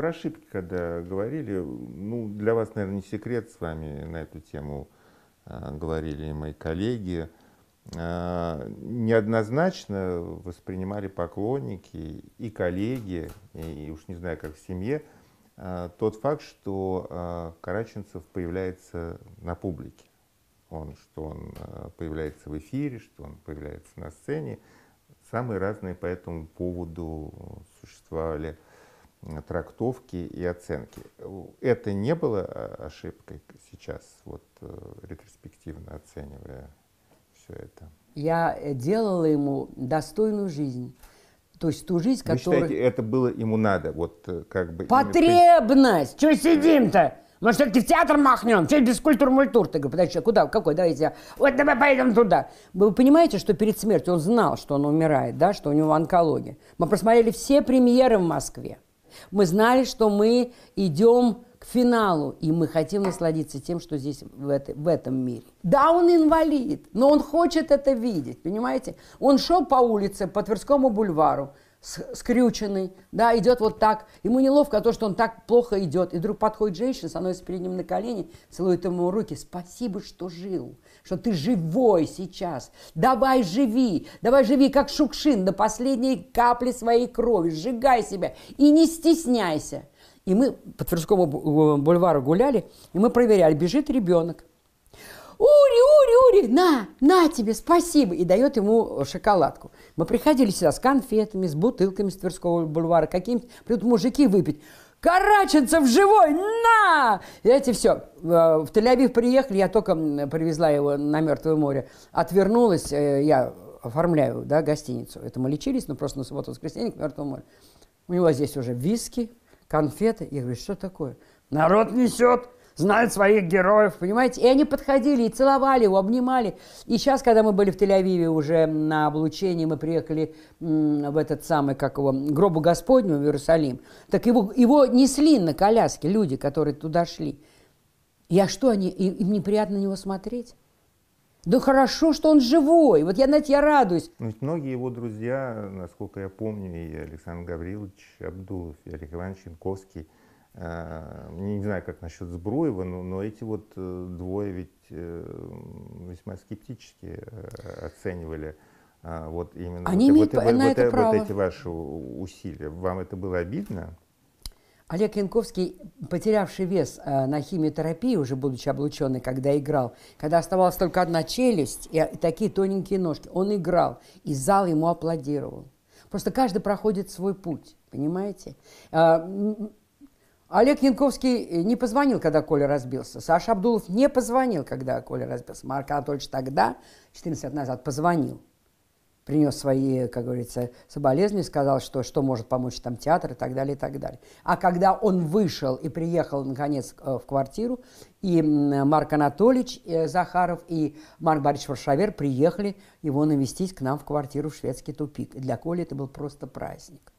про ошибки, когда говорили, ну, для вас, наверное, не секрет с вами на эту тему э, говорили мои коллеги, э, неоднозначно воспринимали поклонники и коллеги, и, и уж не знаю, как в семье, э, тот факт, что Караченцев появляется на публике. Он, что он появляется в эфире, что он появляется на сцене. Самые разные по этому поводу существовали Э, трактовки и оценки. Это не было э, ошибкой сейчас, вот э, ретроспективно оценивая все это? Я делала ему достойную жизнь. То есть ту жизнь, Вы которая... считаете, это было ему надо? Вот как бы... Потребность! Именно... сидим-то? Может, все-таки в театр махнем? все без культур-мультур? Ты говоришь, подожди, куда, какой, давайте. Вот давай поедем туда. Вы понимаете, что перед смертью он знал, что он умирает, да, что у него онкология. Мы просмотрели все премьеры в Москве. Мы знали, что мы идем к финалу, и мы хотим насладиться тем, что здесь, в, это, в этом мире. Да, он инвалид, но он хочет это видеть, понимаете? Он шел по улице, по Тверскому бульвару, скрюченный, да, идет вот так. Ему неловко то, что он так плохо идет. И вдруг подходит женщина, становится перед ним на колени, целует ему руки. Спасибо, что жил, что ты живой сейчас. Давай живи, давай живи, как Шукшин, до последней капли своей крови. Сжигай себя и не стесняйся. И мы по Тверскому бульвару гуляли, и мы проверяли, бежит ребенок. Юрий, на, на тебе, спасибо!» и дает ему э, шоколадку. Мы приходили сюда с конфетами, с бутылками с Тверского бульвара, каким-то, придут мужики выпить. Караченцев живой, на! И эти все. Э, в тель приехали, я только привезла его на Мертвое море. Отвернулась, э, я оформляю да, гостиницу. Это мы лечились, но ну, просто на субботу воскресенье к Мертвому морю. У него здесь уже виски, конфеты. Я говорю, что такое? Народ несет знают своих героев, понимаете? И они подходили и целовали его, обнимали. И сейчас, когда мы были в Тель-Авиве уже на облучении, мы приехали в этот самый, как его, гробу Господню в Иерусалим, так его, его несли на коляске люди, которые туда шли. Я а что, они, им неприятно на него смотреть? Да хорошо, что он живой. Вот я, знаете, я радуюсь. Ну, ведь многие его друзья, насколько я помню, и Александр Гаврилович Абдулов, и Олег Иванович Янковский – Э, не знаю, как насчет Збруева, но, но эти вот э, двое ведь э, весьма скептически оценивали вот именно Они вот, имеют вот, на вот, это вот, право. эти ваши усилия. Вам это было обидно? Олег Янковский, потерявший вес на химиотерапии, уже будучи облученный, когда играл, когда оставалась только одна челюсть и, такие тоненькие ножки, он играл, и зал ему аплодировал. Просто каждый проходит свой путь, понимаете? Олег Янковский э, не позвонил, когда Коля разбился. Саша Абдулов не позвонил, когда Коля разбился. Марк Анатольевич тогда, 14 лет назад, позвонил. Принес свои, как говорится, соболезнования, сказал, что, что может помочь там театр и так далее, и так далее. А когда он вышел и приехал, наконец, э, в квартиру, и Марк Анатольевич э, Захаров, и Марк Борисович Варшавер приехали его навестить к нам в квартиру в шведский тупик. И для Коли это был просто праздник.